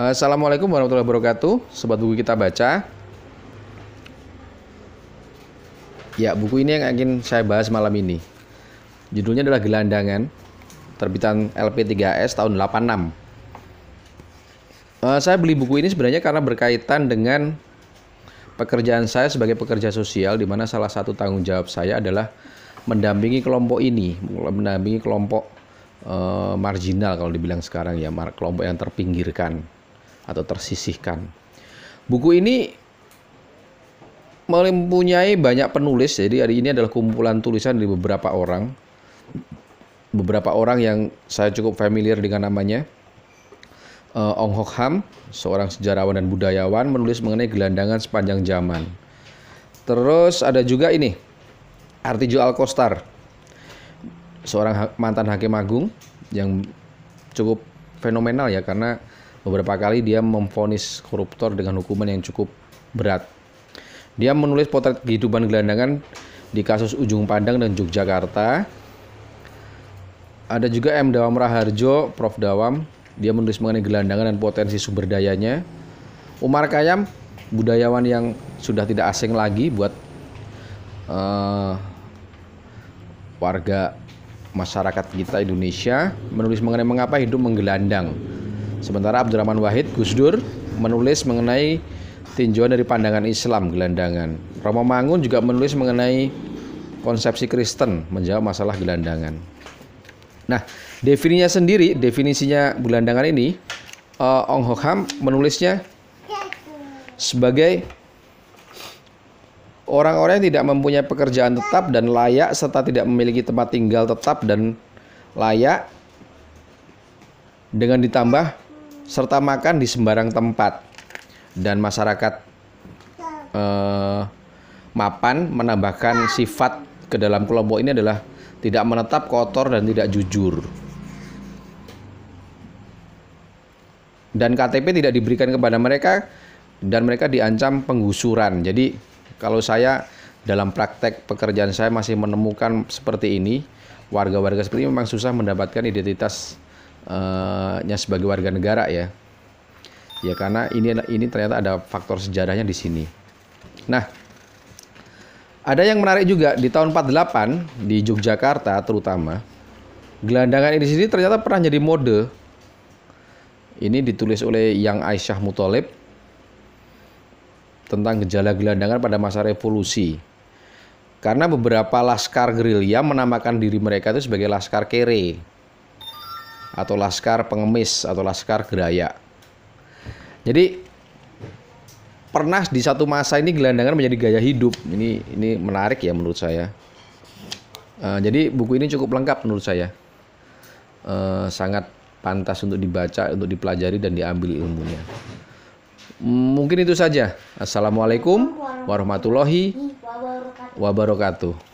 Eh, Assalamualaikum warahmatullahi wabarakatuh, sobat buku kita baca. Ya, buku ini yang ingin saya bahas malam ini. Judulnya adalah Gelandangan, terbitan LP3S tahun 86. Uh, eh, saya beli buku ini sebenarnya karena berkaitan dengan pekerjaan saya sebagai pekerja sosial di mana salah satu tanggung jawab saya adalah mendampingi kelompok ini, mendampingi kelompok uh, marginal kalau dibilang sekarang ya, kelompok yang terpinggirkan atau tersisihkan. Buku ini mempunyai banyak penulis, jadi hari ini adalah kumpulan tulisan dari beberapa orang. Beberapa orang yang saya cukup familiar dengan namanya. Uh, Ong Hok Ham, seorang sejarawan dan budayawan, menulis mengenai gelandangan sepanjang zaman. Terus ada juga ini, Artijo Alkostar, seorang mantan hakim agung yang cukup fenomenal ya karena Beberapa kali dia memfonis koruptor dengan hukuman yang cukup berat. Dia menulis potret kehidupan gelandangan di kasus Ujung Pandang dan Yogyakarta. Ada juga M. Dawam Raharjo, Prof. Dawam. Dia menulis mengenai gelandangan dan potensi sumber dayanya. Umar Kayam, budayawan yang sudah tidak asing lagi buat uh, warga masyarakat kita Indonesia menulis mengenai mengapa hidup menggelandang Sementara Abdurrahman Wahid Gus Dur menulis mengenai tinjauan dari pandangan Islam gelandangan. Romo Mangun juga menulis mengenai konsepsi Kristen menjawab masalah gelandangan. Nah, definisinya sendiri, definisinya gelandangan ini uh, Ong Hokham menulisnya sebagai orang-orang yang tidak mempunyai pekerjaan tetap dan layak serta tidak memiliki tempat tinggal tetap dan layak dengan ditambah serta makan di sembarang tempat dan masyarakat eh, mapan menambahkan sifat ke dalam kelompok ini adalah tidak menetap kotor dan tidak jujur. Dan KTP tidak diberikan kepada mereka dan mereka diancam penggusuran. Jadi kalau saya dalam praktek pekerjaan saya masih menemukan seperti ini, warga-warga seperti ini memang susah mendapatkan identitas Eh, nya sebagai warga negara ya. Ya karena ini ini ternyata ada faktor sejarahnya di sini. Nah, ada yang menarik juga di tahun 48 di Yogyakarta terutama gelandangan ini sendiri ternyata pernah jadi mode. Ini ditulis oleh Yang Aisyah Mutolib tentang gejala gelandangan pada masa revolusi. Karena beberapa laskar gerilya menamakan diri mereka itu sebagai laskar kere atau laskar pengemis atau laskar geraya. Jadi pernah di satu masa ini gelandangan menjadi gaya hidup. Ini ini menarik ya menurut saya. Uh, jadi buku ini cukup lengkap menurut saya. Uh, sangat pantas untuk dibaca, untuk dipelajari dan diambil ilmunya. Mungkin itu saja. Assalamualaikum warahmatullahi wabarakatuh.